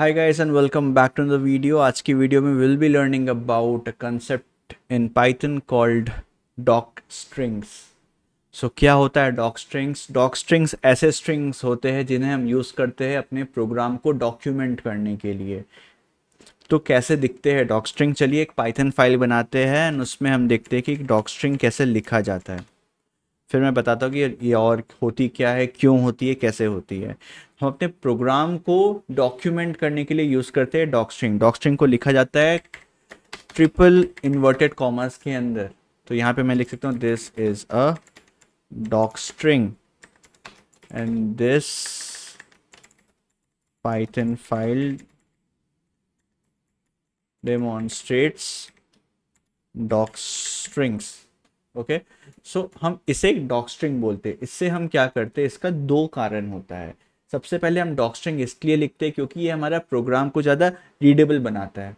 high guys and welcome back to the video आज की video में will be learning about a concept in Python called doc strings so क्या होता है doc strings doc strings ऐसे strings होते हैं जिन्हें हम यूज़ करते हैं अपने प्रोग्राम को डॉक्यूमेंट करने के लिए तो कैसे दिखते हैं डॉक स्ट्रिंग चलिए एक पाइथन फाइल बनाते हैं एंड उसमें हम देखते हैं कि डॉक स्ट्रिंग कैसे लिखा जाता है फिर मैं बताता हूँ कि ये और होती क्या है क्यों होती है कैसे होती है हम अपने प्रोग्राम को डॉक्यूमेंट करने के लिए यूज़ करते हैं डॉक्स्ट्रिंग डॉक्स्ट्रिंग को लिखा जाता है ट्रिपल इन्वर्टेड कॉमर्स के अंदर तो यहाँ पे मैं लिख सकता हूँ this is a docstring and this Python file demonstrates doc strings okay so so, हम इसे डॉक्स्ट्रिंग बोलते हैं इससे हम क्या करते हैं इसका दो कारण होता है सबसे पहले हम डॉक्स्ट्रिंग इसलिए लिखते हैं क्योंकि ये हमारा प्रोग्राम को ज़्यादा रीडेबल बनाता है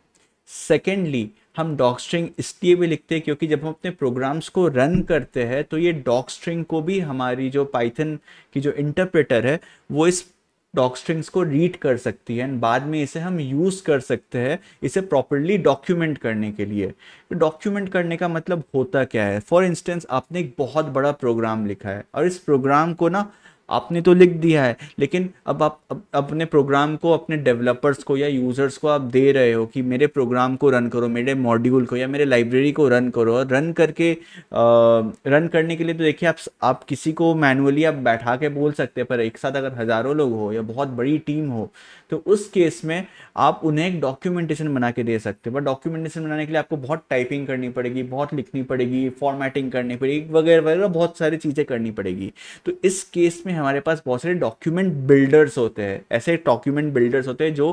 सेकेंडली हम डॉक्स्ट्रिंग इसलिए भी लिखते हैं क्योंकि जब हम अपने प्रोग्राम्स को रन करते हैं तो ये डॉक्स्ट्रिंग को भी हमारी जो पाइथन की जो इंटरप्रेटर है वो इस डॉक्स्ट्रिंग्स को रीड कर सकती है एंड बाद में इसे हम यूज़ कर सकते हैं इसे प्रॉपरली डॉक्यूमेंट करने के लिए तो डॉक्यूमेंट करने का मतलब होता क्या है फॉर इंस्टेंस आपने एक बहुत बड़ा प्रोग्राम लिखा है और इस प्रोग्राम को ना आपने तो लिख दिया है लेकिन अब आप अब अपने प्रोग्राम को अपने डेवलपर्स को या यूज़र्स को आप दे रहे हो कि मेरे प्रोग्राम को रन करो मेरे मॉड्यूल को या मेरे लाइब्रेरी को रन करो और रन करके आ, रन करने के लिए तो देखिए आप आप किसी को मैनुअली आप बैठा के बोल सकते हैं पर एक साथ अगर हज़ारों लोग हो या बहुत बड़ी टीम हो तो उस केस में आप उन्हें एक डॉक्यूमेंटेशन बना के दे सकते हो पर डॉक्यूमेंटेशन बनाने के लिए आपको बहुत टाइपिंग करनी पड़ेगी बहुत लिखनी पड़ेगी फॉर्मेटिंग करनी पड़ेगी वगैरह वगैरह बहुत सारी चीज़ें करनी पड़ेगी तो इस केस में हमारे पास बहुत सारे डॉक्यूमेंट बिल्डर्स होते हैं ऐसे डॉक्यूमेंट बिल्डर्स होते हैं जो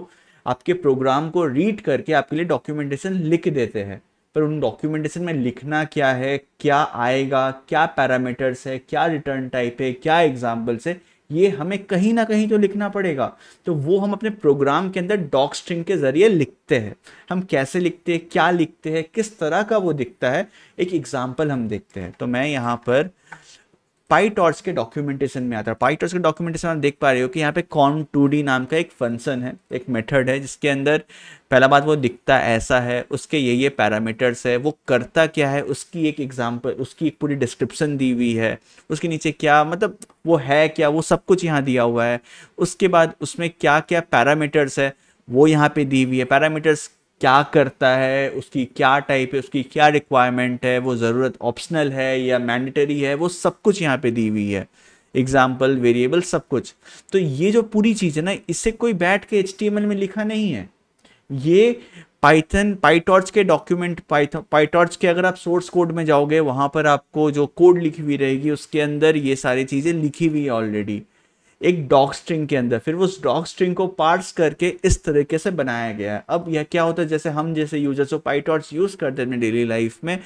आपके प्रोग्राम को रीड करके आपके लिए डॉक्यूमेंटेशन लिख देते हैं पर उन डॉक्यूमेंटेशन में लिखना क्या है क्या आएगा क्या पैरामीटर्स है क्या रिटर्न टाइप है क्या एग्जाम्पल्स है ये हमें कहीं ना कहीं तो लिखना पड़ेगा तो वो हम अपने प्रोग्राम के अंदर डॉक स्ट्रिंग के जरिए लिखते हैं हम कैसे लिखते हैं क्या लिखते हैं किस तरह का वो दिखता है एक एग्जाम्पल हम देखते हैं तो मैं यहाँ पर पाईटॉर्च के डॉक्यूमेंटेशन में आता है पाईटॉर्च के डॉक्यूमेंटेशन आप देख पा रहे हो कि यहाँ पे कॉन टू नाम का एक फंक्शन है एक मेथड है जिसके अंदर पहला बात वो दिखता ऐसा है उसके ये ये पैरामीटर्स है वो करता क्या है उसकी एक एग्जाम्पल उसकी एक पूरी डिस्क्रिप्शन दी हुई है उसके नीचे क्या मतलब वो है क्या वो सब कुछ यहाँ दिया हुआ है उसके बाद उसमें क्या क्या पैरामीटर्स है वो यहाँ पे दी हुई है पैरामीटर्स क्या करता है उसकी क्या टाइप है उसकी क्या रिक्वायरमेंट है वो ज़रूरत ऑप्शनल है या मैंडेटरी है वो सब कुछ यहाँ पे दी हुई है एग्जाम्पल वेरिएबल सब कुछ तो ये जो पूरी चीज़ है ना इससे कोई बैठ के एच में लिखा नहीं है ये पाइथन पाइटॉर्च के डॉक्यूमेंट पाइथन पाइटॉर्च के अगर आप सोर्स कोड में जाओगे वहाँ पर आपको जो कोड लिखी हुई रहेगी उसके अंदर ये सारी चीज़ें लिखी हुई है ऑलरेडी एक डॉग स्ट्रिंग के अंदर फिर उस डॉग स्ट्रिंग को पार्ट्स करके इस तरीके से बनाया गया है अब यह क्या होता है जैसे हम जैसे यूजर्स ऑफ पाइटॉट्स यूज़ करते हैं डेली लाइफ में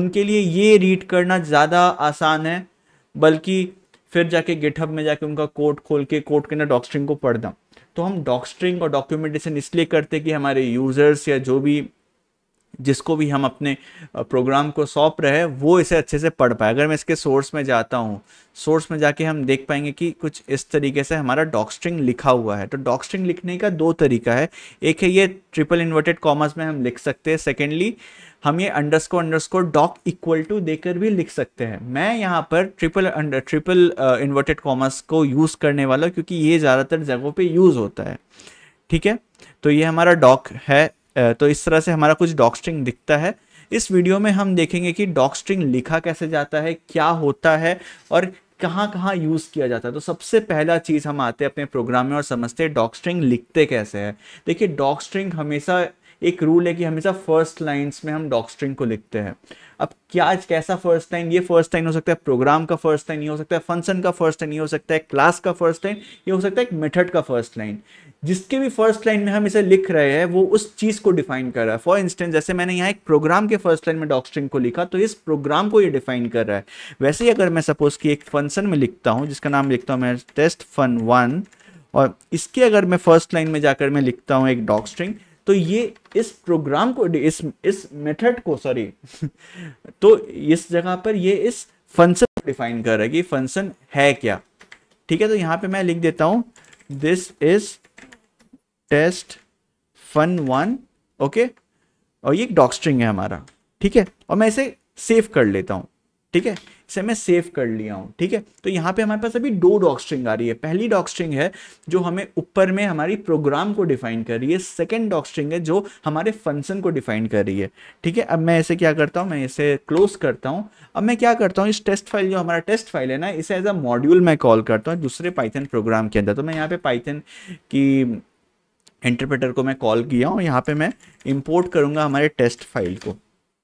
उनके लिए ये रीड करना ज़्यादा आसान है बल्कि फिर जाके गिटहब में जाके उनका कोड खोल के कोड के अंदर डॉक स्ट्रिंग को पढ़ दूँ तो हम डॉक स्ट्रिंग और डॉक्यूमेंटेशन इसलिए करते कि हमारे यूजर्स या जो भी जिसको भी हम अपने प्रोग्राम को सौंप रहे हैं वो इसे अच्छे से पढ़ पाए अगर मैं इसके सोर्स में जाता हूँ सोर्स में जाके हम देख पाएंगे कि कुछ इस तरीके से हमारा डॉक्स्ट्रिंग लिखा हुआ है तो डॉक्स्ट्रिंग लिखने का दो तरीका है एक है ये ट्रिपल इन्वर्टेड कॉमर्स में हम लिख सकते हैं सेकेंडली हम ये underscore underscore doc equal to देकर भी लिख सकते हैं मैं यहाँ पर triple under triple inverted commas को यूज़ करने वाला क्योंकि ये ज़्यादातर जगहों पर यूज़ होता है ठीक है तो ये हमारा डॉक है तो इस तरह से हमारा कुछ डॉक्स्ट्रिंग दिखता है इस वीडियो में हम देखेंगे कि डॉक्स्ट्रिंग लिखा कैसे जाता है क्या होता है और कहाँ कहाँ यूज़ किया जाता है तो सबसे पहला चीज़ हम आते हैं अपने प्रोग्राम में और समझते हैं डॉक्स्ट्रिंग लिखते कैसे है देखिए डॉक्स्ट्रिंग हमेशा एक रूल है कि हमेशा फर्स्ट लाइन्स में हम डॉक्स्ट्रिंग को लिखते हैं अब क्या कैसा फर्स्ट टाइम ये फर्स्ट टाइम हो सकता है प्रोग्राम का फर्स्ट टाइम ये हो सकता है फंक्शन का फर्स्ट टाइम ये हो सकता है क्लास का फर्स्ट टाइम ये हो सकता है एक मेथड का फर्स्ट लाइन जिसके भी फर्स्ट लाइन में हम इसे लिख रहे हैं वो उस चीज को डिफाइन कर रहा है फॉर इंस्टेंस जैसे मैंने यहाँ एक प्रोग्राम के फर्स्ट लाइन में डॉक्स्ट्रिंग को लिखा तो इस प्रोग्राम को ये डिफाइन कर रहा है वैसे ही अगर मैं सपोज कि एक फंक्शन में लिखता हूँ जिसका नाम लिखता हूँ मैं टेस्ट फन वन और इसके अगर मैं फर्स्ट लाइन में जाकर मैं लिखता हूँ एक डॉक्स्ट्रिंग तो ये इस प्रोग्राम को इस इस मेथड को सॉरी तो इस जगह पर ये इस फंक्शन डिफाइन कर रहा है कि फंक्शन है क्या ठीक है तो यहां पे मैं लिख देता हूं this is test fun one okay और ये एक डॉक्स्ट्रिंग है हमारा ठीक है और मैं इसे सेव कर लेता हूं ठीक है इसे मैं सेव कर लिया हूँ ठीक है तो यहाँ पे हमारे पास अभी दो डॉक स्ट्रिंग आ रही है पहली डॉक स्ट्रिंग है जो हमें ऊपर में हमारी प्रोग्राम को डिफाइन कर रही है सेकेंड डॉक स्ट्रिंग है जो हमारे फंक्शन को डिफाइन कर रही है ठीक है अब मैं इसे क्या करता हूँ मैं इसे क्लोज करता हूँ अब मैं क्या करता हूँ इस टेस्ट फाइल जो हमारा टेस्ट फाइल है ना इसे एज अ मॉड्यूल मैं कॉल करता हूँ दूसरे पाइथन प्रोग्राम के अंदर तो मैं यहाँ पे पाइथन की इंटरप्रेटर को मैं कॉल किया हूँ यहाँ पे मैं इम्पोर्ट करूँगा हमारे टेस्ट फाइल को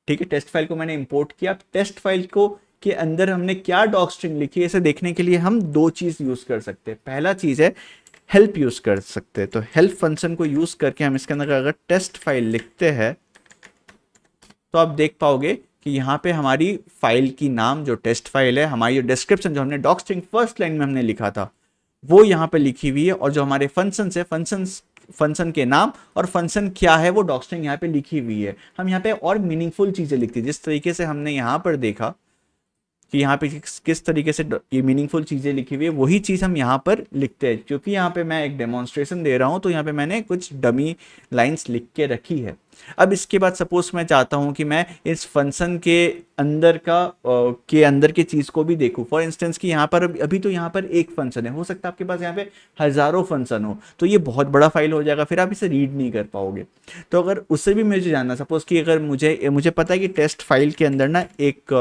ठीक है टेस्ट फाइल को मैंने इंपोर्ट किया टेस्ट फाइल को के अंदर हमने क्या डॉक स्ट्रिंग लिखी है इसे देखने के लिए हम दो चीज़ यूज़ कर सकते हैं पहला चीज़ है हेल्प यूज़ कर सकते हैं तो हेल्प फंक्शन को यूज़ करके हम इसके अंदर अगर टेस्ट फाइल लिखते हैं तो आप देख पाओगे कि यहाँ पे हमारी फाइल की नाम जो टेस्ट फाइल है हमारी डिस्क्रिप्शन जो हमने डॉक स्ट्रिंग फर्स्ट लाइन में हमने लिखा था वो यहाँ पे लिखी हुई है और जो हमारे फंक्शन है फंक्शंस फंक्शन के नाम और फंक्शन क्या है वो डॉक्सिंग यहाँ पे लिखी हुई है हम यहाँ पे और मीनिंगफुल चीज़ें लिखती है जिस तरीके से हमने यहाँ पर देखा कि यहाँ पे किस तरीके से ये मीनिंगफुल चीज़ें लिखी हुई है वही चीज़ हम यहाँ पर लिखते हैं क्योंकि यहाँ पे मैं एक डेमोन्स्ट्रेशन दे रहा हूँ तो यहाँ पे मैंने कुछ डमी लाइन्स लिख के रखी है अब इसके बाद सपोज मैं चाहता हूँ कि मैं इस फंक्शन के अंदर का के अंदर की चीज़ को भी देखूँ फॉर इंस्टेंस कि यहाँ पर अभी तो यहाँ पर एक फंक्शन है हो सकता है आपके पास यहाँ पे हज़ारों फंक्शन हो तो ये बहुत बड़ा फाइल हो जाएगा फिर आप इसे रीड नहीं कर पाओगे तो अगर उससे भी मुझे जानना सपोज कि अगर मुझे मुझे पता है कि टेस्ट फाइल के अंदर ना एक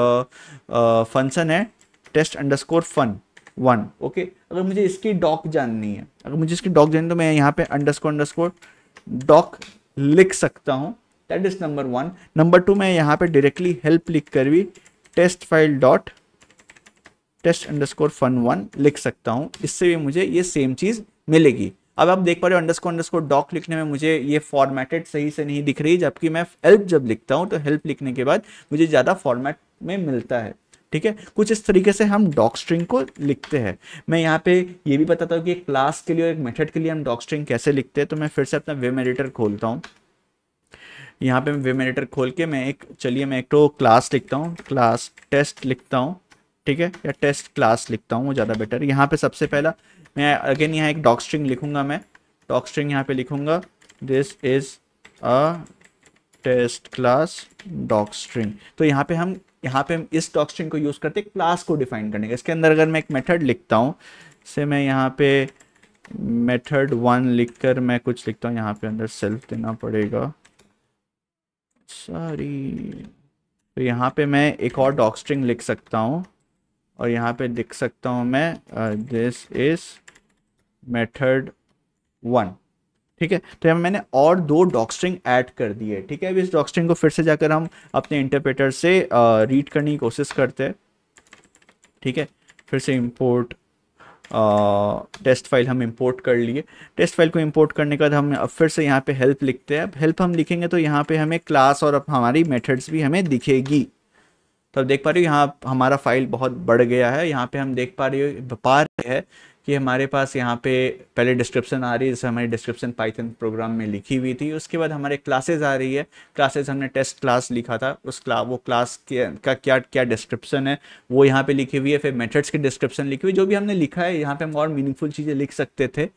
फंक्शन है test underscore fun one okay अगर मुझे इसकी डॉक जाननी है अगर मुझे इसकी डॉक जाननी तो मैं यहाँ पे अंडरस्कोर अंडरस्कोर डॉक लिख सकता हूं that is number one number two मैं यहाँ पे डायरेक्टली हेल्प लिख कर भी test file dot test underscore fun one लिख सकता हूँ इससे भी मुझे ये सेम चीज़ मिलेगी अब आप देख पा रहे हो अंडरस्कोर अंडरस्कोर डॉक लिखने में मुझे ये फॉर्मेटेड सही से नहीं दिख रही जबकि मैं हेल्प जब लिखता हूँ तो हेल्प लिखने के बाद मुझे ज़्यादा फॉर्मेट में मिलता है ठीक है कुछ इस तरीके से हम डॉक स्ट्रिंग को लिखते हैं मैं यहाँ पे ये भी बताता हूँ कि क्लास के लिए और एक मेथड के लिए हम डॉक स्ट्रिंग कैसे लिखते हैं तो मैं फिर से अपना वेब एडिटर खोलता हूँ यहाँ पे मैं वेब एडिटर खोल के मैं एक चलिए मैं एक तो क्लास लिखता हूँ क्लास टेस्ट लिखता हूँ ठीक है या टेस्ट क्लास लिखता हूँ वो ज़्यादा बेटर यहाँ पे सबसे पहला मैं अगेन यहाँ एक डॉक स्ट्रिंग लिखूंगा मैं डॉक स्ट्रिंग यहाँ पे लिखूंगा this is a test class doc string तो यहाँ पे हम यहाँ पे हम इस स्ट्रिंग को यूज़ करते हैं क्लास को डिफाइन करने का इसके अंदर अगर मैं एक मेथड लिखता हूँ से मैं यहाँ पे मेथड वन लिखकर मैं कुछ लिखता हूँ यहाँ पे अंदर सेल्फ देना पड़ेगा सॉरी तो यहाँ पे मैं एक और डॉक्स्ट्रिंग लिख सकता हूँ और यहाँ पे लिख सकता हूँ मैं दिस इज मेथड वन ठीक है तो यहाँ मैंने और दो डॉक्स्ट्रिंग ऐड कर दिए ठीक है अब इस डॉक्स्ट्रिंग को फिर से जाकर हम अपने इंटरप्रेटर से रीड करने की कोशिश करते हैं ठीक है फिर से इम्पोर्ट टेस्ट फाइल हम इंपोर्ट कर लिए टेस्ट फाइल को इंपोर्ट करने के बाद हम अब फिर से यहाँ पे हेल्प लिखते हैं अब हेल्प हम लिखेंगे तो यहाँ पे हमें क्लास और अब हमारी मेथड्स भी हमें दिखेगी तो अब देख पा रहे हो यहाँ हमारा फाइल बहुत बढ़ गया है यहाँ पे हम देख पा रहे हो पा रहे हैं कि हमारे पास यहाँ पे पहले डिस्क्रिप्शन आ रही है जैसे हमारी डिस्क्रिप्शन पाइथन प्रोग्राम में लिखी हुई थी उसके बाद हमारे क्लासेज आ रही है क्लासेज हमने टेस्ट क्लास लिखा था उस क्ला वो क्लास के का क्या क्या डिस्क्रिप्शन है वो यहाँ पे लिखी हुई है फिर मेथड्स की डिस्क्रिप्शन लिखी हुई जो भी हमने लिखा है यहाँ पे हम और मीनिंगफुल चीज़ें लिख सकते थे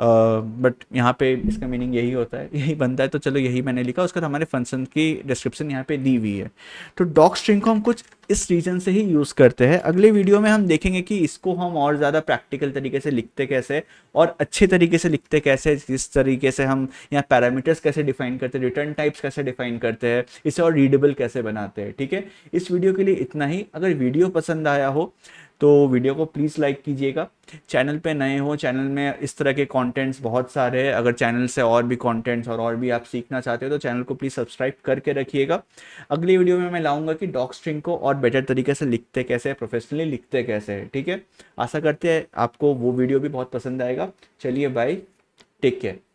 बट यहाँ पे इसका मीनिंग यही होता है यही बनता है तो चलो यही मैंने लिखा उसका हमारे फंक्शन की डिस्क्रिप्शन यहाँ पे दी हुई है तो डॉग स्ट्रिंग को हम कुछ इस रीजन से ही यूज़ करते हैं अगले वीडियो में हम देखेंगे कि इसको हम और ज़्यादा प्रैक्टिकल तरीके से लिखते कैसे और अच्छे तरीके से लिखते कैसे जिस तरीके से हम यहाँ पैरामीटर्स कैसे डिफाइन करते हैं रिटर्न टाइप्स कैसे डिफाइन करते हैं इसे और रीडेबल कैसे बनाते हैं ठीक है इस वीडियो के लिए इतना ही अगर वीडियो पसंद आया हो तो वीडियो को प्लीज़ लाइक कीजिएगा चैनल पे नए हो चैनल में इस तरह के कंटेंट्स बहुत सारे हैं अगर चैनल से और भी कंटेंट्स और और भी आप सीखना चाहते हो तो चैनल को प्लीज़ सब्सक्राइब करके रखिएगा अगली वीडियो में मैं लाऊंगा कि डॉग स्ट्रिंग को और बेटर तरीके से लिखते कैसे प्रोफेशनली लिखते कैसे है ठीक है आशा करते हैं आपको वो वीडियो भी बहुत पसंद आएगा चलिए बाई टेक केयर